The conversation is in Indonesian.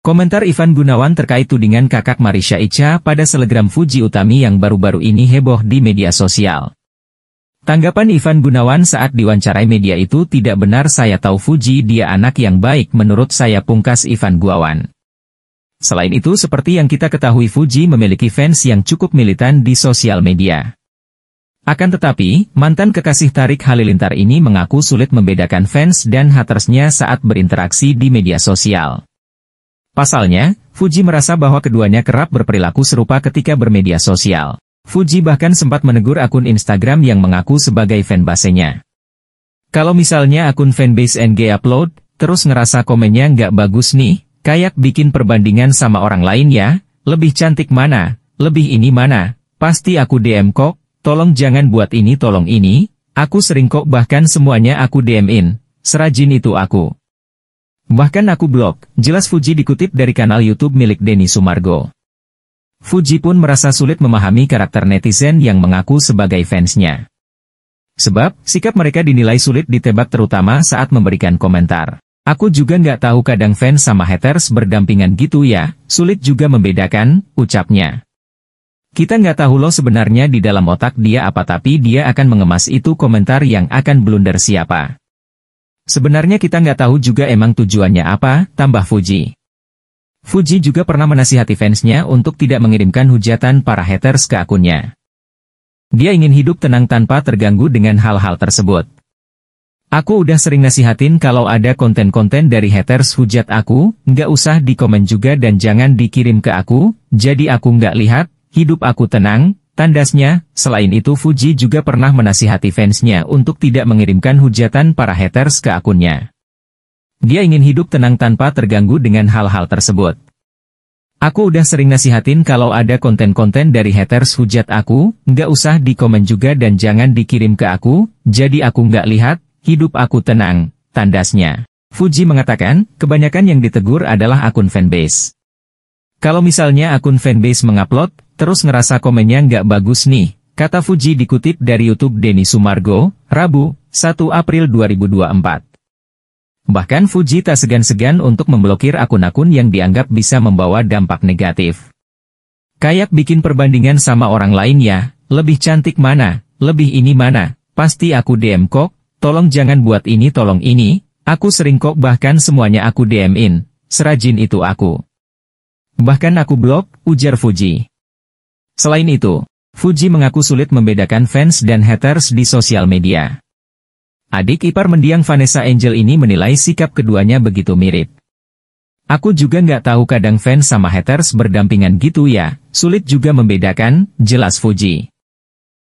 Komentar Ivan Gunawan terkait tudingan kakak Marisha Ica pada selegram Fuji Utami yang baru-baru ini heboh di media sosial. Tanggapan Ivan Gunawan saat diwawancarai media itu tidak benar saya tahu Fuji dia anak yang baik menurut saya pungkas Ivan Gunawan. Selain itu seperti yang kita ketahui Fuji memiliki fans yang cukup militan di sosial media. Akan tetapi, mantan kekasih Tarik Halilintar ini mengaku sulit membedakan fans dan hatersnya saat berinteraksi di media sosial. Pasalnya, Fuji merasa bahwa keduanya kerap berperilaku serupa ketika bermedia sosial. Fuji bahkan sempat menegur akun Instagram yang mengaku sebagai fanbase-nya. Kalau misalnya akun fanbase NG upload, terus ngerasa komennya nggak bagus nih, kayak bikin perbandingan sama orang lain ya, lebih cantik mana, lebih ini mana, pasti aku DM kok, tolong jangan buat ini tolong ini, aku sering kok bahkan semuanya aku DM-in, serajin itu aku. Bahkan aku blok, jelas Fuji dikutip dari kanal YouTube milik Denny Sumargo. Fuji pun merasa sulit memahami karakter netizen yang mengaku sebagai fansnya. Sebab, sikap mereka dinilai sulit ditebak terutama saat memberikan komentar. Aku juga nggak tahu kadang fans sama haters berdampingan gitu ya, sulit juga membedakan, ucapnya. Kita nggak tahu lo sebenarnya di dalam otak dia apa tapi dia akan mengemas itu komentar yang akan blunder siapa. Sebenarnya kita nggak tahu juga emang tujuannya apa, tambah Fuji. Fuji juga pernah menasihati fansnya untuk tidak mengirimkan hujatan para haters ke akunnya. Dia ingin hidup tenang tanpa terganggu dengan hal-hal tersebut. Aku udah sering nasihatin kalau ada konten-konten dari haters hujat aku, nggak usah dikomen juga dan jangan dikirim ke aku, jadi aku nggak lihat, hidup aku tenang, Tandasnya, selain itu Fuji juga pernah menasihati fansnya untuk tidak mengirimkan hujatan para haters ke akunnya. Dia ingin hidup tenang tanpa terganggu dengan hal-hal tersebut. Aku udah sering nasihatin kalau ada konten-konten dari haters hujat aku, nggak usah dikomen juga dan jangan dikirim ke aku, jadi aku nggak lihat, hidup aku tenang, tandasnya. Fuji mengatakan, kebanyakan yang ditegur adalah akun fanbase. Kalau misalnya akun fanbase mengupload, terus ngerasa komennya nggak bagus nih, kata Fuji dikutip dari YouTube Denny Sumargo, Rabu, 1 April 2024. Bahkan Fuji tak segan-segan untuk memblokir akun-akun yang dianggap bisa membawa dampak negatif. Kayak bikin perbandingan sama orang lain ya, lebih cantik mana, lebih ini mana, pasti aku DM kok, tolong jangan buat ini tolong ini, aku sering kok bahkan semuanya aku DM-in, serajin itu aku. Bahkan aku blok, ujar Fuji. Selain itu, Fuji mengaku sulit membedakan fans dan haters di sosial media. Adik ipar mendiang Vanessa Angel ini menilai sikap keduanya begitu mirip. Aku juga nggak tahu kadang fans sama haters berdampingan gitu ya, sulit juga membedakan, jelas Fuji.